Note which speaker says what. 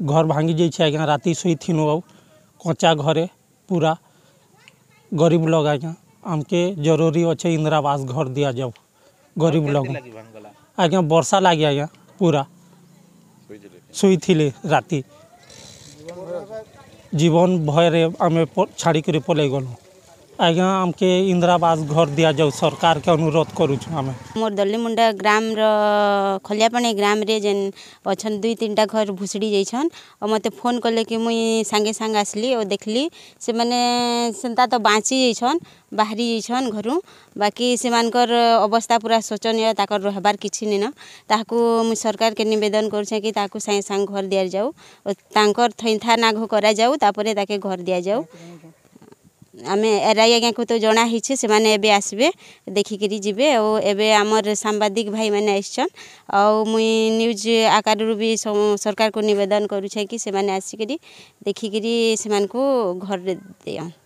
Speaker 1: घर भांगी जाइए आज्ञा रात शुनु आ कचा घरे पूरा गरीब लोग आज्ञा आमके जरूरी अच्छे आवास घर दिया जाओ गरीब लोग आज्ञा बर्षा लगे आज्ञा पूरा शुले राति जीवन भयर आम छाड़ी पलैगलुँ ଆଜ୍ଞା ଆମକେ ଇନ୍ଦିରା ଆବାସ ଘର ଦିଆଯାଉ ସରକାରକେ ଅନୁରୋଧ କରୁଛୁ ଆମେ
Speaker 2: ମୋର ଦଲିମୁଣ୍ଡା ଗ୍ରାମର ଖଲିଆପାଣି ଗ୍ରାମରେ ଯେନ୍ ଅଛନ୍ ଦୁଇ ତିନିଟା ଘର ଭୁଷୁଡ଼ି ଯାଇଛନ୍ ଆଉ ମୋତେ ଫୋନ୍ କଲେ କି ମୁଇଁ ସାଙ୍ଗେ ସାଙ୍ଗେ ଆସିଲି ଆଉ ଦେଖିଲି ସେମାନେ ସେନ୍ତା ତ ବାଞ୍ଚି ଯାଇଛନ୍ ବାହାରି ଯାଇଛନ୍ ଘରୁ ବାକି ସେମାନଙ୍କର ଅବସ୍ଥା ପୁରା ଶୋଚନୀୟ ତାଙ୍କର ରହିବାର କିଛି ନିନ ତାହାକୁ ମୁଇଁ ସରକାରକେ ନିବେଦନ କରୁଛେଁ କି ତାହାକୁ ସାଙ୍ଗେ ସାଙ୍ଗେ ଘର ଦିଆଯାଉ ଓ ତାଙ୍କର ଥଇଥାନାଘ କରାଯାଉ ତାପରେ ତାକେ ଘର ଦିଆଯାଉ ଆମେ ଆର୍ ଆଇ ଆଜ୍ଞାକୁ ତ ଜଣା ହେଇଛେ ସେମାନେ ଏବେ ଆସିବେ ଦେଖିକିରି ଯିବେ ଆଉ ଏବେ ଆମର ସାମ୍ବାଦିକ ଭାଇମାନେ ଆସିଛନ୍ ଆଉ ମୁଇଁ ନ୍ୟୁଜ୍ ଆକାରରୁ ବି ସରକାରକୁ ନିବେଦନ କରୁଛେ କି ସେମାନେ ଆସିକିରି ଦେଖିକିରି ସେମାନଙ୍କୁ ଘରରେ ଦିଅନ୍